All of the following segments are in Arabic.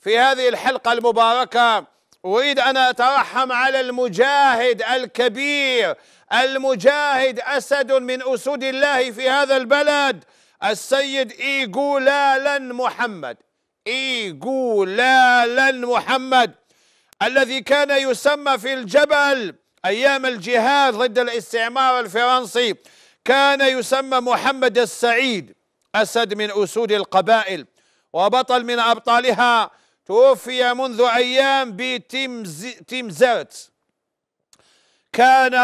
في هذه الحلقة المباركة أريد أن أترحم على المجاهد الكبير المجاهد أسد من أسود الله في هذا البلد السيد إيغولالا محمد إيغولالا محمد الذي كان يسمى في الجبل أيام الجهاد ضد الاستعمار الفرنسي كان يسمى محمد السعيد أسد من أسود القبائل وبطل من أبطالها توفي منذ أيام بتمزرت كان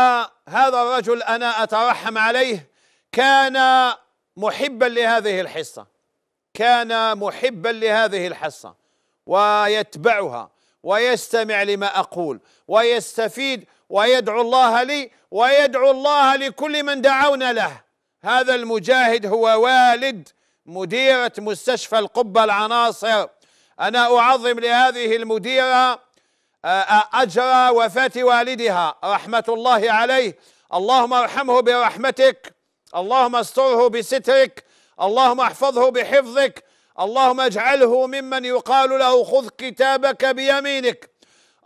هذا الرجل أنا أترحم عليه كان محبا لهذه الحصة كان محبا لهذه الحصة ويتبعها ويستمع لما أقول ويستفيد ويدعو الله لي ويدعو الله لكل من دعونا له هذا المجاهد هو والد مديرة مستشفى القبة العناصر أنا أعظم لهذه المديرة آه، أجر وفاة والدها رحمة الله عليه اللهم ارحمه برحمتك اللهم استره بسترك اللهم احفظه بحفظك اللهم اجعله ممن يقال له خذ كتابك بيمينك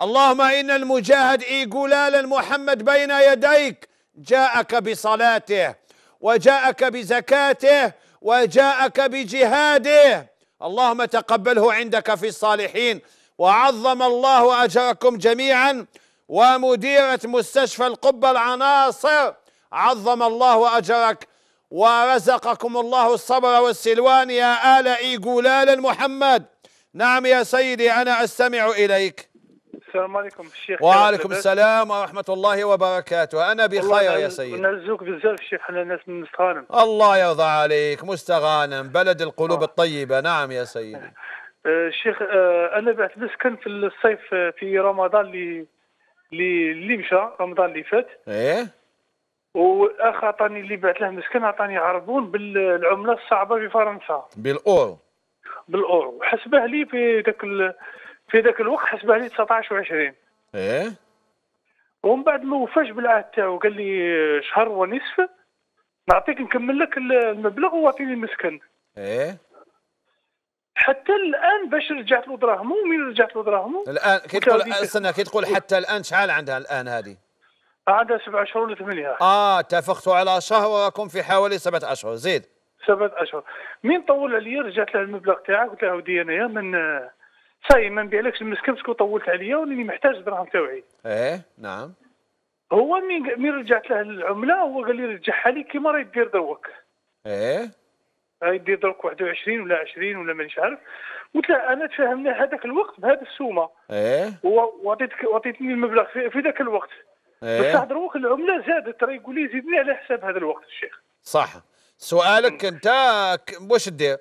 اللهم إن المجاهد إيقلالا محمد بين يديك جاءك بصلاته وجاءك بزكاته وجاءك بجهاده اللهم تقبله عندك في الصالحين وعظم الله أجركم جميعا ومديرة مستشفى القبة العناصر عظم الله أجرك ورزقكم الله الصبر والسلوان يا آل ايقولال محمد نعم يا سيدي أنا أستمع إليك السلام عليكم الشيخ وعليكم السلام ورحمة الله وبركاته أنا بخير يا نعم، سيدي نرزوك بزاف الشيخ حنا ناس من مستغانم الله يرضى عليك مستغانم بلد القلوب آه. الطيبة نعم يا سيدي الشيخ آه،, آه أنا بعت مسكن في الصيف آه، في رمضان اللي اللي مشى رمضان اللي فات إيه واخ عطاني اللي بعت له مسكن عطاني عربون بالعمله الصعبه في فرنسا بالاورو بالاورو حسبه لي في ذاك في ذاك الوقت حسبه لي 19 و20 ايه ومن بعد ما وفاش بالعهد تاعو قال لي شهر ونصف نعطيك نكمل لك المبلغ واعطيني المسكن ايه حتى الان باش رجعت له دراهمو ومين رجعت له دراهمو الان كي تقول استنى كي تقول حتى الان شحال عندها الان هذه عندها سبع اشهر ولا ثمانيه اه اتفقتوا على شهر وراكم في حوالي سبعة اشهر زيد سبعة اشهر مين طول عليا رجعت له المبلغ تاعك قلت له ودي انايا من صاي ما نبيعلكش مسكنتك وطولت عليا ولاني محتاج دراهم تاوعي ايه نعم هو من من رجعت له العمله هو قال لي رجعها لي كيما راه دير دروك ايه راه دير دروك 21 ولا 20 ولا مانيش عارف قلت له انا تفاهمنا هذاك الوقت بهذه السومه ايه وعطيتك عطيتني المبلغ في, في ذاك الوقت إيه؟ بصح دروك العمله زادت راه يقول لي زيدني على حساب هذا الوقت الشيخ صح سؤالك انت واش دير؟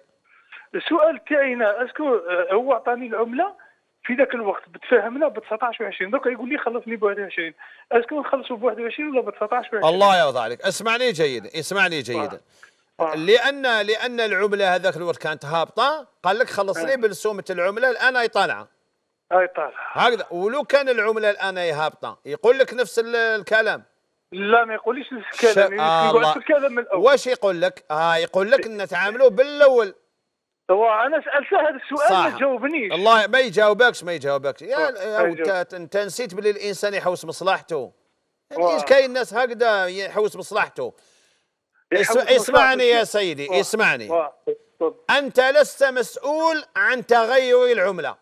السؤال هنا اسكو آه، هو عطاني العمله في ذاك الوقت بتفاهمنا ب 19 و 20 دوك يقول لي خلصني ب 21 اسكو نخلصوا ب 21 ولا ب 19 و 20 الله يرضى عليك اسمعني جيدا اسمعني جيدا آه. آه. لان لان العمله هذاك الوقت كانت هابطه قال لك خلصني آه. العمله الان هي طالعه هاي طالعه هكذا ولو كان العمله الان هي هابطه يقول لك نفس الكلام لا ما يقوليش نفس الكلام ش... آه يقول الكلام من الاول واش يقول لك؟ اه يقول لك نتعاملوا بالاول هو انا سالته هذا السؤال صح. ما تجاوبنيش الله ما يجاوبكش ما يجاوبكش يا انت نسيت بلي الانسان يحوس مصلحته يعني كاين ناس هكذا يحوس مصلحته اسمعني يا سيدي واحد. اسمعني واحد. انت لست مسؤول عن تغير العمله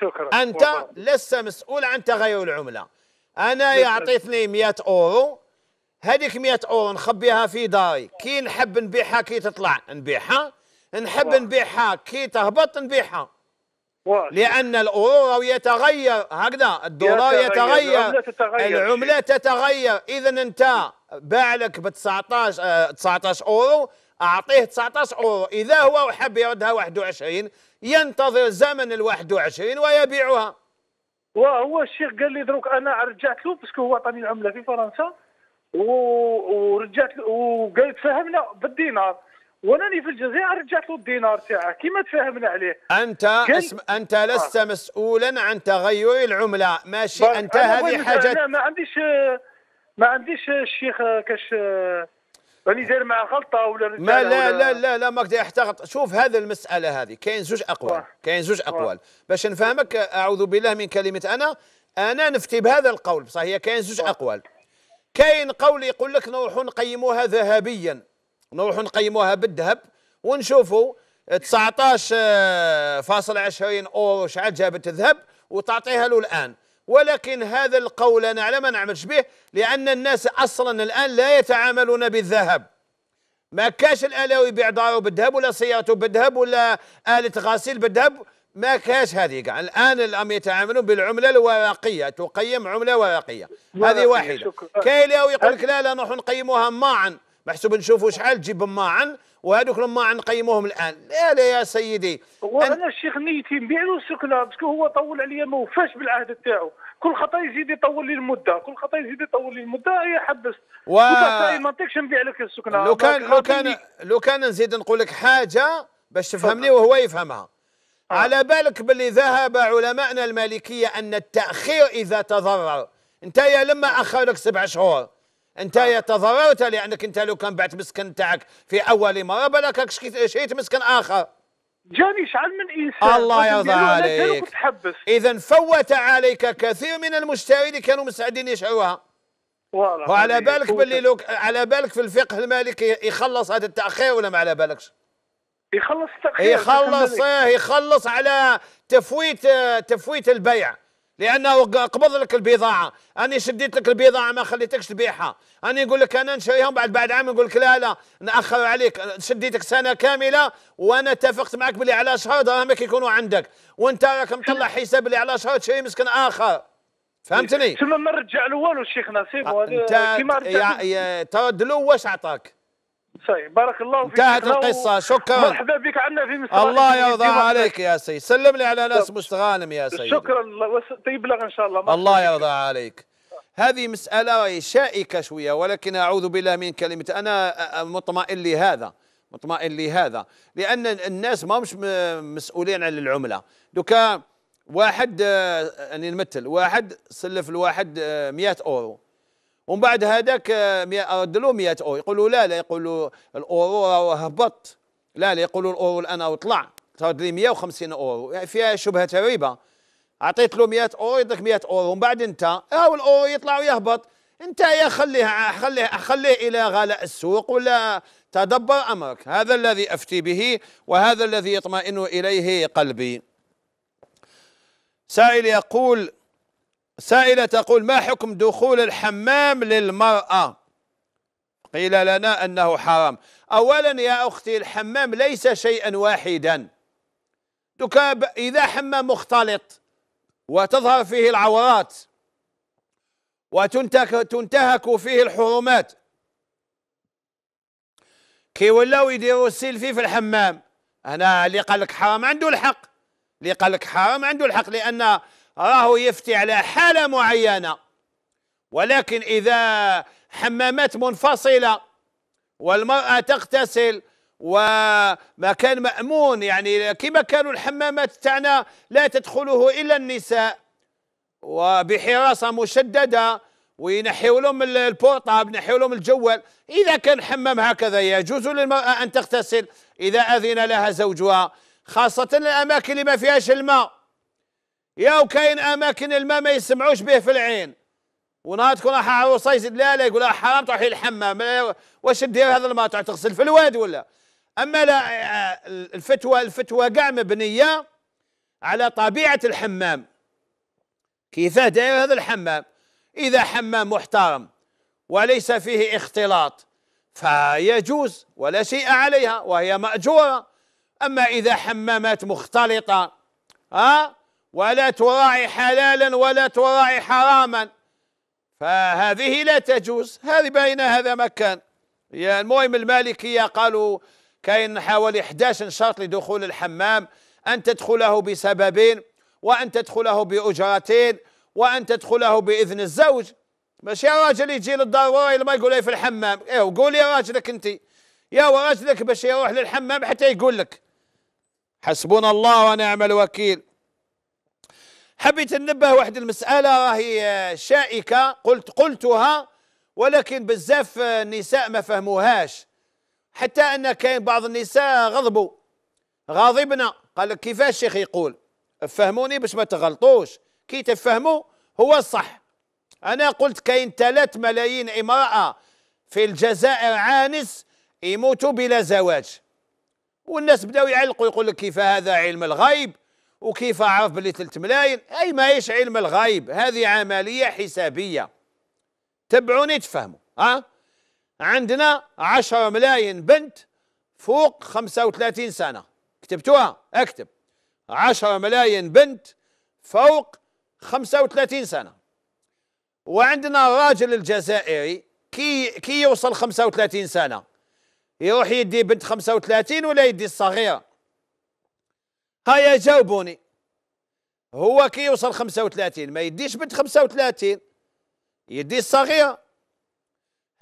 شكرا انت واحد. لست مسؤول عن تغير العمله انا يعطيتني 100 اورو هذيك 100 اورو نخبيها في داري كي نحب نبيعها كي تطلع نبيعها نحب نبيعها كي تهبط نبيعها لأن الأورو يتغير هكذا الدولار يتغير, يتغير العملة تتغير إذا أنت باع لك ب 19 19 أورو أعطيه 19 أورو إذا هو حب يردها 21 ينتظر زمن ال 21 ويبيعها وهو الشيخ قال لي دروك أنا رجعت له باسكو هو عطاني العملة في فرنسا ورجعت وقال تفاهمنا بالدينار وراني في الجزائر رجعت له الدينار تاعه كيما تفاهمنا عليه انت اسم انت لست آه. مسؤولا عن تغير العمله ماشي انت هذه حاجه أنا ما عنديش ما عنديش الشيخ كاش راني داير مع غلطه ولا ما لا ولا... لا لا لا ماك احتغط شوف هذه المساله هذه كاين زوج اقوال آه. كاين زوج آه. اقوال باش نفهمك اعوذ بالله من كلمه انا انا نفتي بهذا القول بصح هي كاين زوج آه. اقوال كاين قول يقول لك نروحوا نقيموها ذهبيا نروحوا نقيموها بالذهب ونشوفوا 19.20 آه، اورو شحال جابت الذهب وتعطيها له الان ولكن هذا القول انا على ما نعملش به لان الناس اصلا الان لا يتعاملون بالذهب ما كاش الالاوي يبيع داره بالذهب ولا سيارته بالذهب ولا اله غسيل بالذهب ما كاش هذه كاع الان الام يتعاملون بالعمله الورقيه تقيم عمله ورقيه هذه واحده كاين اللي يقول لك لا لا نروح نقيموها معا محسوب نشوفوا شحال تجيب ماعن وهذوك الماعن نقيموهم الان لا لا يا سيدي وانا أن... الشيخ نيتي نبيع له السكنه باسكو هو طول عليا ما وفاش بالعهد تاعو كل خطا يزيد يطول لي المده كل خطا يزيد يطول لي المده هي حبس و... ما نعطيكش نبيع لك السكنه لو كان لو كان لو كان نزيد نقول لك حاجه باش تفهمني وهو يفهمها آه. على بالك باللي ذهب علماءنا المالكيه ان التاخير اذا تضرر انت يا لما اخر لك سبع شهور انت تضررت لانك انت لو كان بعت مسكن تاعك في اول مره بالك شريت مسكن اخر جاني شعل من انسان الله يرضى عليك اذا فوت عليك كثير من المشتري اللي كانوا مستعدين يشعروها وعلى بالك باللي لو على بالك في الفقه المالكي يخلص هذا التاخير ولا ما على بالكش؟ يخلص التاخير يخلص يخلص على تفويت تفويت البيع لانه قبض لك البضاعه اني شديت لك البضاعه ما خليتكش تبيعها انا نقول لك انا نشريهم بعد بعد عام نقول لك لا لا ناخر عليك شديتك سنه كامله وانا اتفقت معك بلي على شهر دراهمك يكونوا عندك وانت راك مطلع حساب اللي على شهر تشري مسكن اخر فهمتني؟ ثم ما رجع له والو الشيخ نصيب له. ترد له واش عطاك؟ صحيح بارك الله فيك انتهت القصة شكرا مرحبا بك عندنا في مصر الله يرضى عليك يا سيد سلم لي على ناس مستغانم يا سيد شكرا طيب لك ان شاء الله الله يرضى عليك هذه مسألة شائكة شوية ولكن أعوذ بالله من كلمة أنا مطمئن لهذا مطمئن لهذا لأن الناس ما مش مسؤولين عن العملة دوكا واحد أني آه، يعني نمثل واحد سلف الواحد 100 آه، أورو ومن بعد هذاك رد له 100 اورو يقولوا لا لا يقولوا الاورو هبط لا لا يقولوا الاورو الان طلع ترد لي 150 اورو يعني فيها شبهه ربا عطيت له 100 اورو يعطيك 100 اورو ومن بعد انت راهو الاورو يطلع ويهبط انت يا خليه خليه خليه الى غلاء السوق ولا تدبر امرك هذا الذي افتي به وهذا الذي يطمئن اليه قلبي سائل يقول سائلة تقول ما حكم دخول الحمام للمرأة قيل لنا أنه حرام أولا يا أختي الحمام ليس شيئا واحدا تكاب إذا حمام مختلط وتظهر فيه العورات وتنتهك فيه الحرمات كي ولاو يديروا السيلفي في الحمام أنا اللي قال لك حرام عنده الحق اللي قال لك حرام عنده الحق لأن راه يفتي على حالة معينة ولكن إذا حمامات منفصلة والمرأة تغتسل ومكان مأمون يعني كما كانوا الحمامات تاعنا لا تدخله إلا النساء وبحراسة مشددة وينحيوا لهم البورطاب ينحيوا لهم الجوال إذا كان حمام هكذا يجوز للمرأة أن تغتسل إذا أذن لها زوجها خاصة الأماكن اللي ما فيهاش الماء يا وكاين اماكن الماء ما يسمعوش به في العين ونهار تكون عروسه لا لا يقول حرام تروحي للحمام واش دير هذا الماء تروح تغسل في الواد ولا اما لا آه، آه، الفتوى الفتوى كاع مبنيه على طبيعه الحمام كيفاه داير هذا الحمام اذا حمام محترم وليس فيه اختلاط فيجوز ولا شيء عليها وهي ماجوره اما اذا حمامات مختلطه ها ولا تراعي حلالا ولا تراعي حراما فهذه لا تجوز هذه بين هذا مكان يعني المهم المالكية قالوا كاين حوالي 11 شرط لدخول الحمام أن تدخله بسببين وأن تدخله بأجرتين وأن تدخله بإذن الزوج ماشي راجل يجي للضرورة إلا ما يقول في الحمام إيه يا راجلك أنت يا راجلك باش يروح للحمام حتى يقول لك حسبنا الله ونعم الوكيل حبيت ننبه واحد المسألة راهي شائكة قلت قلتها ولكن بزاف النساء ما فهموهاش حتى أن كاين بعض النساء غضبوا غاضبنا قال لك كيفاش الشيخ يقول فهموني باش ما تغلطوش كي تفهموا هو الصح أنا قلت كاين ثلاث ملايين امرأة في الجزائر عانس يموتوا بلا زواج والناس بداو يعلقوا يقول لك كيف هذا علم الغيب وكيف عرف باللي 3 ملايين اي ماهيش علم الغيب هذه عمليه حسابيه تبعوني تفهموا ها عندنا 10 ملايين بنت فوق 35 سنه كتبتوها اكتب 10 ملايين بنت فوق 35 سنه وعندنا الراجل الجزائري كي كي يوصل 35 سنه يروح يدي بنت 35 ولا يدي الصغيره هيا جاوبوني هو كي يوصل 35 ما يديش بنت 35 يدي الصغيره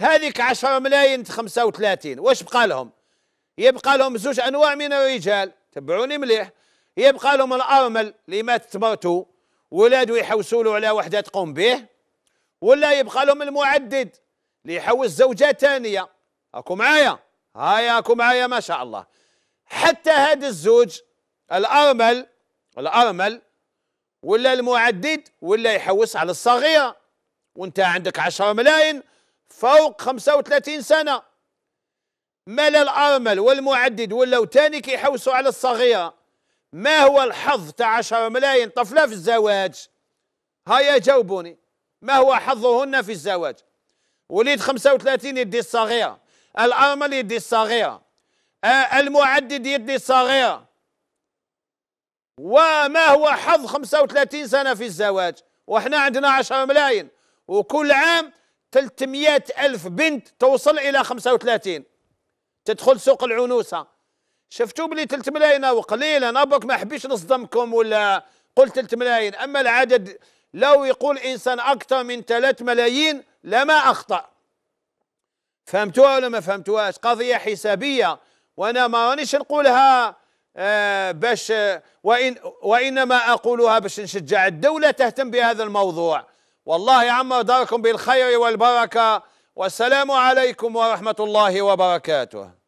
هذيك 10 ملايين 35 واش بقى لهم يبقى لهم زوج انواع من الرجال تبعوني مليح يبقى لهم الارمل اللي ماتت مرته ولادو يحوسوا له على وحده تقوم به ولا يبقى لهم المعدد اللي يحوس زوجه ثانيه راكم معايا هاي راكم معايا ما شاء الله حتى هذا الزوج الأرمل الأرمل ولا المعدد ولا يحوس على الصغيرة وانت عندك 10 ملايين فوق 35 سنة ملا الأرمل والمعدد ولاو تاني كيحوسوا على الصغيرة ما هو الحظ تاع 10 ملايين طفلة في الزواج هيا جاوبوني ما هو حظهن في الزواج وليد 35 يدي الصغيرة الأرمل يدي الصغيرة آه، المعدد يدي الصغيرة وما هو حظ 35 سنة في الزواج وإحنا عندنا 10 ملايين وكل عام 300 ألف بنت توصل إلى 35 تدخل سوق العنوسة شفتوا بلي 3 ملايين قليل أنا برك ما حبيش نصدمكم ولا قلت 3 ملايين أما العدد لو يقول إنسان أكثر من 3 ملايين لما أخطأ فهمتوها ولا ما فهمتوهاش قضية حسابية وأنا ما رانيش نقولها آه، باش آه، وإن وإنما أقولها باش نشجع الدولة تهتم بهذا الموضوع والله يعمر داركم بالخير والبركة والسلام عليكم ورحمة الله وبركاته